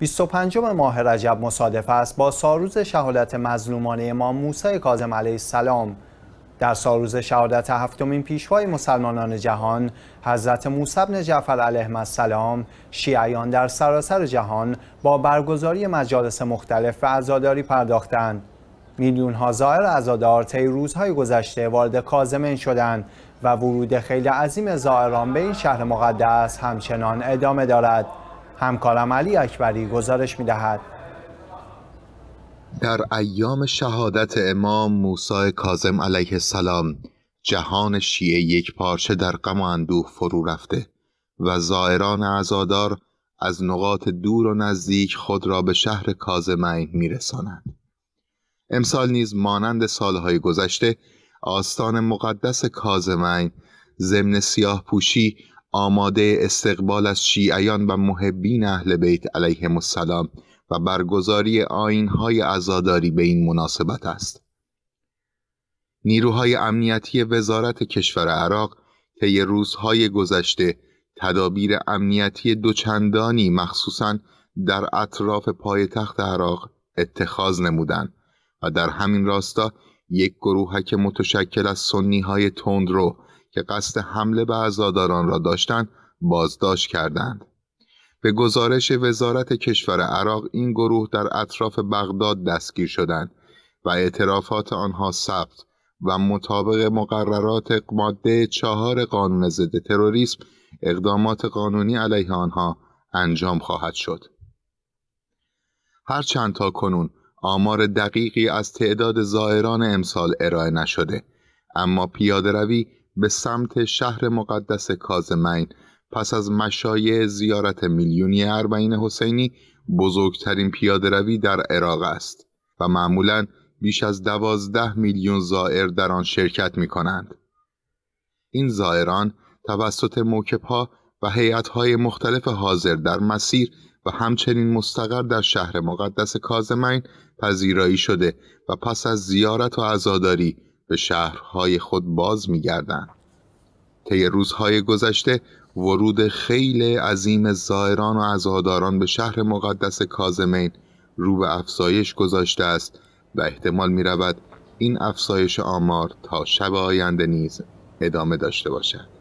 25 ماه رجب مصادف است با ساروز شهادت مظلومانه امام موسی کاظم علیه السلام در ساروز شهادت هفتمین پیشوای مسلمانان جهان حضرت موسی بن جعفر علیه السلام شیعیان در سراسر جهان با برگزاری مجالس مختلف و عزاداری پرداختند میلیون ها زائر عزادار طی روزهای گذشته وارد کاظمین شدند و ورود خیلی عظیم زائران به این شهر مقدس همچنان ادامه دارد همکارم علی اکبری گزارش می دهد. در ایام شهادت امام موسی کاظم علیه السلام جهان شیعه یک پارچه در غم و اندوه فرو رفته و زائران عزادار از نقاط دور و نزدیک خود را به شهر کازمین میرسانند امسال نیز مانند سالهای گذشته آستان مقدس کازمین ضمن سیاه پوشی آماده استقبال از شیعیان و محبین اهل بیت علیه السلام و برگزاری آینهای عزاداری به این مناسبت است نیروهای امنیتی وزارت کشور عراق طی روزهای گذشته تدابیر امنیتی دوچندانی مخصوصا در اطراف پایتخت عراق اتخاذ نمودند و در همین راستا یک گروهک متشکل از سنی های تندرو که قصد حمله به عزاداران را داشتند بازداشت کردند به گزارش وزارت کشور عراق این گروه در اطراف بغداد دستگیر شدند و اعترافات آنها ثبت و مطابق مقررات ماده چهار قانون ضد تروریسم اقدامات قانونی علیه آنها انجام خواهد شد هر چند تا کنون آمار دقیقی از تعداد زائران امسال ارائه نشده اما پیاده روی به سمت شهر مقدس کازمین پس از مشایع زیارت میلیونی اربعین حسینی بزرگترین پیاده روی در عراق است و معمولا بیش از دوازده میلیون زائر در آن شرکت می کنند. این زائران توسط ها و های مختلف حاضر در مسیر و همچنین مستقر در شهر مقدس کازمین پذیرایی شده و پس از زیارت و عزاداری به شهرهای خود باز گردن طی روزهای گذشته ورود خیلی عظیم زائران و عزاداران به شهر مقدس کازمین رو به افزایش گذاشته است و احتمال می رود این افزایش آمار تا شب آینده نیز ادامه داشته باشد.